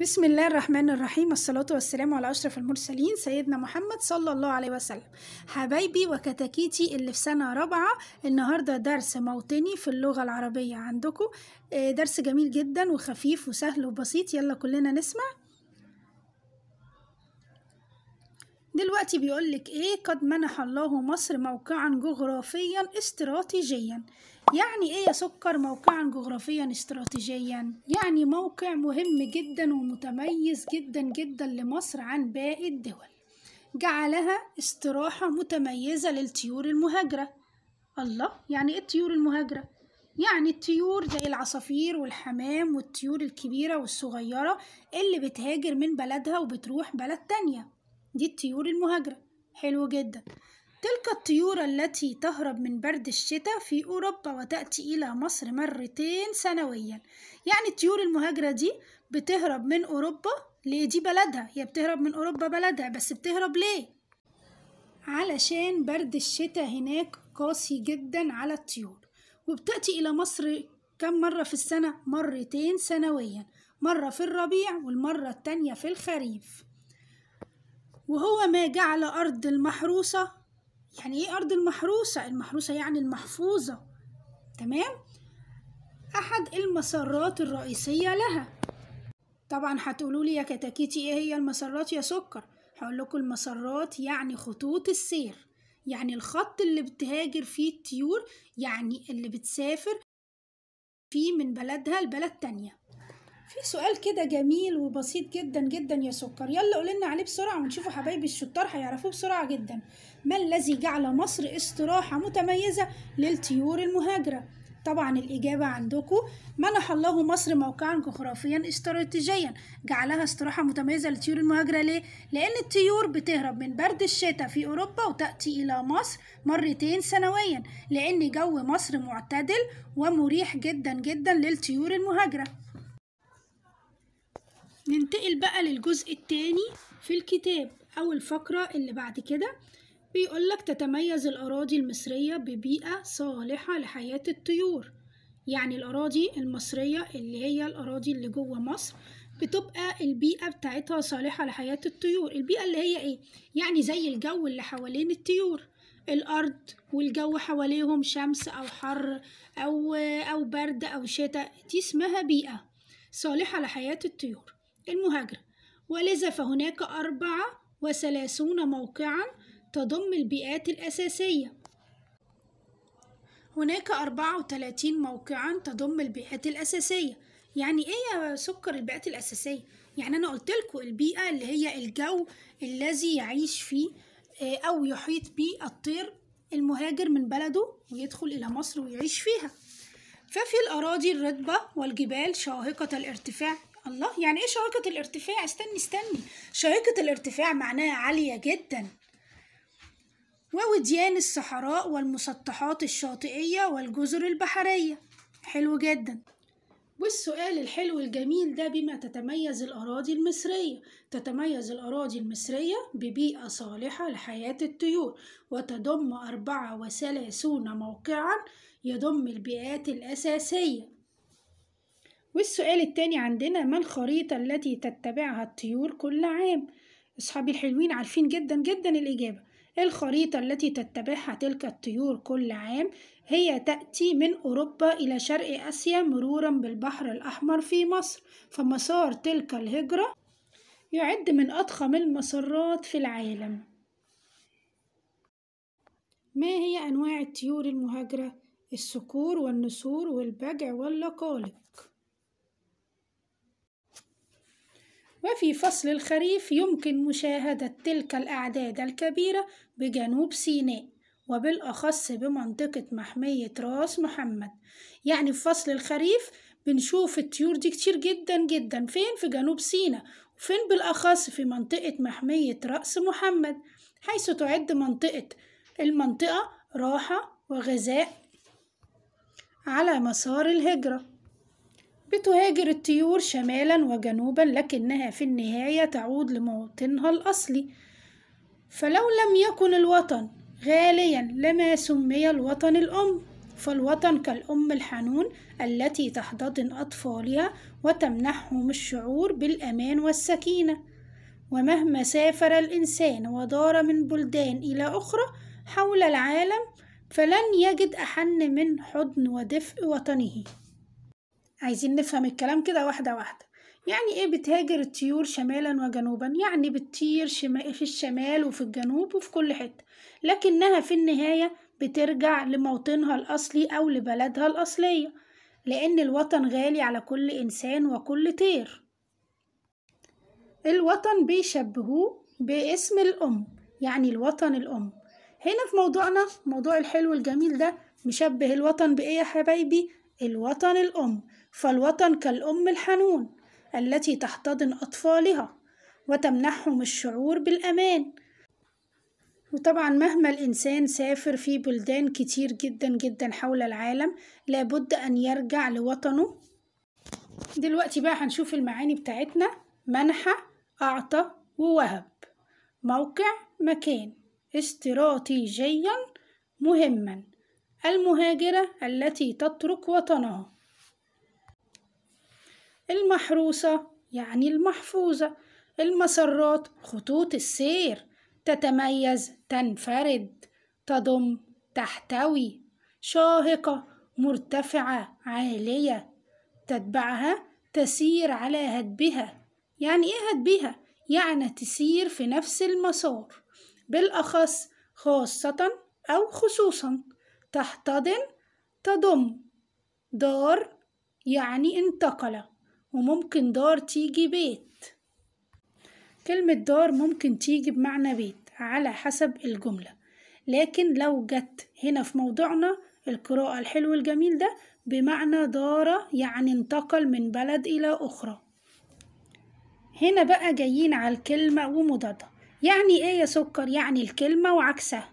بسم الله الرحمن الرحيم والصلاة والسلام على أشرف المرسلين سيدنا محمد صلى الله عليه وسلم حبايبي وكتاكيتي اللي في سنة رابعة النهاردة درس موطني في اللغة العربية عندكم آه، درس جميل جدا وخفيف وسهل وبسيط يلا كلنا نسمع دلوقتي بيقولك ايه قد منح الله مصر موقعا جغرافيا استراتيجيا يعني إيه يا سكر موقعا جغرافيا استراتيجيا؟ يعني موقع مهم جدا ومتميز جدا جدا لمصر عن باقي الدول جعلها استراحة متميزة للطيور المهاجرة الله يعني إيه الطيور المهاجرة؟ يعني الطيور زي العصافير والحمام والطيور الكبيرة والصغيرة اللي بتهاجر من بلدها وبتروح بلد تانية دي الطيور المهاجرة حلو جدا تلك الطيور التي تهرب من برد الشتاء في أوروبا وتأتي إلى مصر مرتين سنويا يعني الطيور المهاجرة دي بتهرب من أوروبا ليه دي بلدها هي بتهرب من أوروبا بلدها بس بتهرب ليه علشان برد الشتاء هناك قاسي جدا على الطيور وبتأتي إلى مصر كم مرة في السنة؟ مرتين سنويا مرة في الربيع والمرة التانية في الخريف وهو ما جعل أرض المحروسة يعني ايه ارض المحروسه المحروسه يعني المحفوظه تمام احد المسرات الرئيسيه لها طبعا هتقولوا لي يا كتاكيتي ايه هي المسرات يا سكر هقول لكم المسرات يعني خطوط السير يعني الخط اللي بتهاجر فيه الطيور يعني اللي بتسافر فيه من بلدها لبلد تانية في سؤال كده جميل وبسيط جدا جدا يا سكر يلا قولنا عليه بسرعه ونشوفه حبايبي الشطار هيعرفوه بسرعه جدا ما الذي جعل مصر استراحه متميزه للطيور المهاجره طبعا الإجابة عندكم منح الله مصر موقعا جغرافيا استراتيجيا جعلها استراحة متميزة للطيور المهاجرة ليه؟ لأن الطيور بتهرب من برد الشتاء في أوروبا وتأتي إلى مصر مرتين سنويا لأن جو مصر معتدل ومريح جدا جدا للطيور المهاجرة ننتقل بقى للجزء الثاني في الكتاب أو الفقرة اللي بعد كده بيقولك تتميز الأراضي المصرية ببيئة صالحة لحياة الطيور يعني الأراضي المصرية اللي هي الأراضي اللي جوه مصر بتبقى البيئة بتاعتها صالحة لحياة الطيور البيئة اللي هي إيه؟ يعني زي الجو اللي حوالين الطيور الأرض والجو حواليهم شمس أو حر أو أو برد أو شتاء دي اسمها بيئة صالحة لحياة الطيور المهاجرة ولذا فهناك أربعة وثلاثون موقعا تضم البيئات الأساسية هناك أربعة وثلاثين موقعا تضم البيئات الأساسية يعني إيه يا سكر البيئات الأساسية؟ يعني أنا قلت لكم البيئة اللي هي الجو الذي يعيش فيه آه، أو يحيط به الطير المهاجر من بلده ويدخل إلى مصر ويعيش فيها ففي الأراضي الرطبة والجبال شاهقة الارتفاع الله يعني ايه شهيقة الارتفاع استني استني شهيقة الارتفاع معناها عالية جدا ووديان الصحراء والمسطحات الشاطئية والجزر البحرية حلو جدا والسؤال الحلو الجميل ده بما تتميز الأراضي المصرية تتميز الأراضي المصرية ببيئة صالحة لحياة الطيور وتضم أربعة وثلاثون موقعا يضم البيئات الأساسية والسؤال التاني عندنا ما الخريطة التي تتبعها الطيور كل عام؟ أصحابي الحلوين عارفين جدا جدا الإجابة الخريطة التي تتبعها تلك الطيور كل عام هي تأتي من أوروبا إلى شرق آسيا مرورا بالبحر الأحمر في مصر فمسار تلك الهجرة يعد من أضخم المسارات في العالم ما هي أنواع الطيور المهاجرة؟ الصقور والنسور والبجع واللقالق وفي فصل الخريف يمكن مشاهدة تلك الأعداد الكبيرة بجنوب سيناء وبالأخص بمنطقة محمية راس محمد يعني في فصل الخريف بنشوف الطيور دي كتير جدا جدا فين في جنوب سيناء وفين بالأخص في منطقة محمية رأس محمد حيث تعد منطقة المنطقة راحة وغذاء على مسار الهجرة بتهاجر الطيور شمالا وجنوبا لكنها في النهاية تعود لموطنها الأصلي فلو لم يكن الوطن غاليا لما سمي الوطن الأم فالوطن كالأم الحنون التي تحتضن أطفالها وتمنحهم الشعور بالأمان والسكينة ومهما سافر الإنسان ودار من بلدان إلى أخرى حول العالم فلن يجد أحن من حضن ودفء وطنه عايزين نفهم الكلام كده واحدة واحدة يعني ايه بتهاجر الطيور شمالا وجنوبا يعني بتطير في الشمال وفي الجنوب وفي كل حتة لكنها في النهاية بترجع لموطنها الأصلي أو لبلدها الأصلية لأن الوطن غالي على كل إنسان وكل طير الوطن بيشبهوه باسم الأم يعني الوطن الأم هنا في موضوعنا موضوع الحلو الجميل ده مشبه الوطن بإيه يا حبايبي الوطن الأم فالوطن كالأم الحنون التي تحتضن أطفالها وتمنحهم الشعور بالأمان وطبعا مهما الإنسان سافر في بلدان كتير جدا جدا حول العالم لابد أن يرجع لوطنه دلوقتي بقى هنشوف المعاني بتاعتنا منحة أعطى ووهب موقع مكان استراتيجيا مهما المهاجرة التي تترك وطنها المحروسة يعني المحفوظة المسرات خطوط السير تتميز تنفرد تضم تحتوي شاهقة مرتفعة عالية تتبعها تسير على هدبها يعني ايه هدبها؟ يعني تسير في نفس المسار بالأخص خاصة أو خصوصا تحتضن تضم دار يعني انتقل وممكن دار تيجي بيت كلمة دار ممكن تيجي بمعنى بيت على حسب الجملة لكن لو جت هنا في موضوعنا القراءة الحلو الجميل ده بمعنى دار يعني انتقل من بلد إلى أخرى هنا بقى جايين على الكلمة ومضادة يعني ايه يا سكر يعني الكلمة وعكسها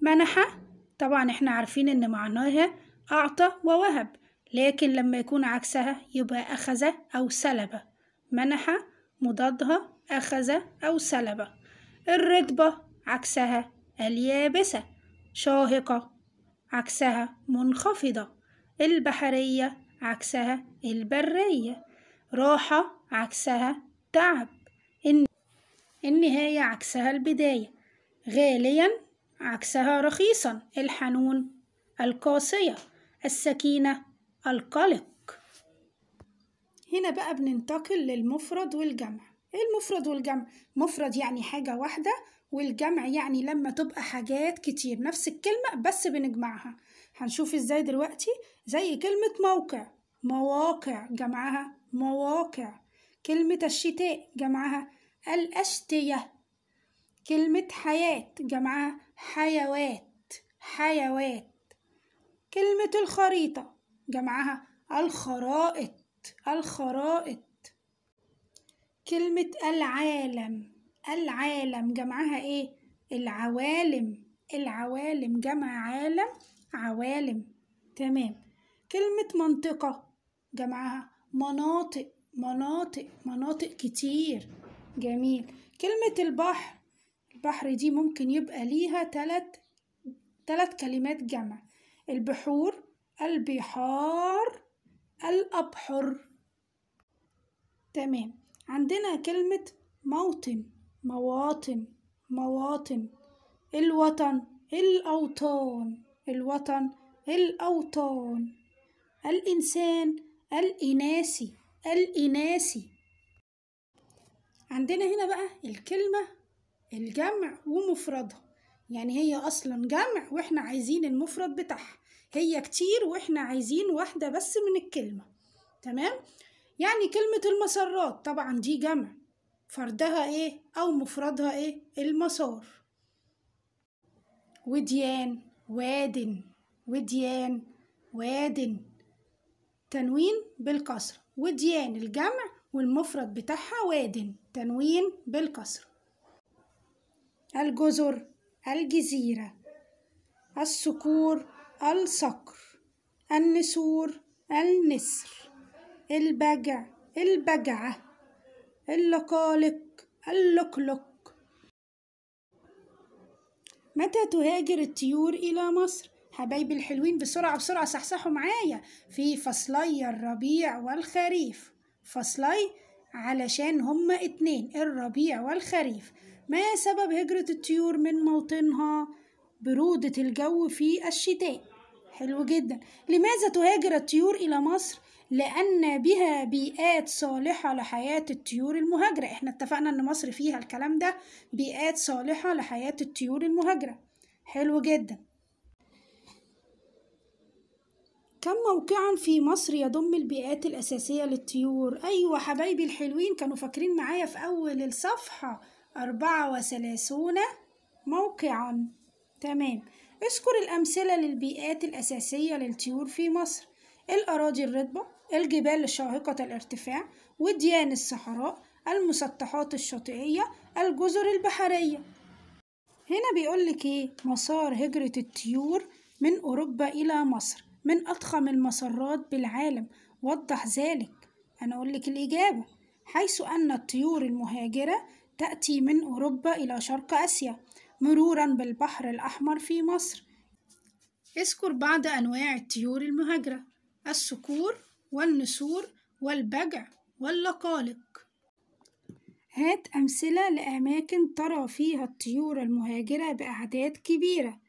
منح طبعا احنا عارفين ان معناها أعطى ووهب لكن لما يكون عكسها يبقى أخذ أو سلب منح مضادها أخذ أو سلب الرطبة عكسها اليابسة شاهقة عكسها منخفضة البحرية عكسها البرية راحة عكسها تعب النهاية عكسها البداية غاليا عكسها رخيصا الحنون القاسية السكينة القلق هنا بقى بننتقل للمفرد والجمع ايه المفرد والجمع مفرد يعني حاجة واحدة والجمع يعني لما تبقى حاجات كتير نفس الكلمة بس بنجمعها هنشوف ازاي دلوقتي زي كلمة موقع مواقع جمعها مواقع كلمة الشتاء جمعها الأشتية كلمة حياة جمعها حيوات حيوات كلمة الخريطة جمعها الخرائط الخرائط كلمة العالم العالم جمعها ايه العوالم العوالم جمع عالم عوالم تمام كلمة منطقة جمعها مناطق مناطق مناطق كتير جميل كلمة البحر البحر دي ممكن يبقى ليها تلت تلت كلمات جمع البحور البحار الأبحر تمام عندنا كلمة موطن مواطن مواطن الوطن الأوطان الوطن الأوطان الإنسان الإناثي الإناثي عندنا هنا بقى الكلمة الجمع ومفردها يعني هي أصلا جمع وإحنا عايزين المفرد بتاعها هي كتير واحنا عايزين واحدة بس من الكلمة تمام يعني كلمة المسرات طبعا دي جمع فردها ايه او مفردها ايه المسار وديان وادن وديان وادن تنوين بالكسر وديان الجمع والمفرد بتاعها وادن تنوين بالكسر الجزر الجزيرة الصقور الصقر النسور النسر البجع البجعة اللقالق اللقلق متى تهاجر الطيور إلى مصر؟ حبايبي الحلوين بسرعة بسرعة صحصحوا معايا في فصلي الربيع والخريف فصلي علشان هما اتنين الربيع والخريف ما سبب هجرة الطيور من موطنها؟ برودة الجو في الشتاء حلو جدا لماذا تهاجر الطيور إلى مصر؟ لأن بها بيئات صالحة لحياة الطيور المهاجرة احنا اتفقنا ان مصر فيها الكلام ده بيئات صالحة لحياة الطيور المهاجرة حلو جدا كم موقعا في مصر يضم البيئات الأساسية للطيور؟ أيوة حبايبي الحلوين كانوا فاكرين معايا في أول الصفحة أربعة وثلاثون موقعا تمام اذكر الأمثلة للبيئات الأساسية للطيور في مصر الأراضي الرطبة الجبال الشاهقه الارتفاع وديان الصحراء المسطحات الشاطئية الجزر البحرية هنا بيقولك ايه مسار هجرة الطيور من أوروبا إلى مصر من أضخم المسارات بالعالم وضح ذلك أنا أقولك الإجابة حيث أن الطيور المهاجرة تأتي من أوروبا إلى شرق آسيا مرورا بالبحر الأحمر في مصر اذكر بعض أنواع الطيور المهاجرة السكور والنسور والبجع واللقالق هات أمثلة لأماكن ترى فيها الطيور المهاجرة بأعداد كبيرة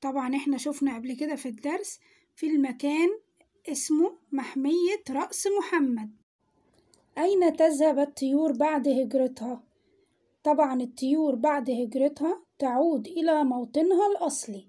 طبعا احنا شفنا قبل كده في الدرس في المكان اسمه محمية رأس محمد أين تذهب الطيور بعد هجرتها؟ طبعا الطيور بعد هجرتها تعود إلى موطنها الأصلي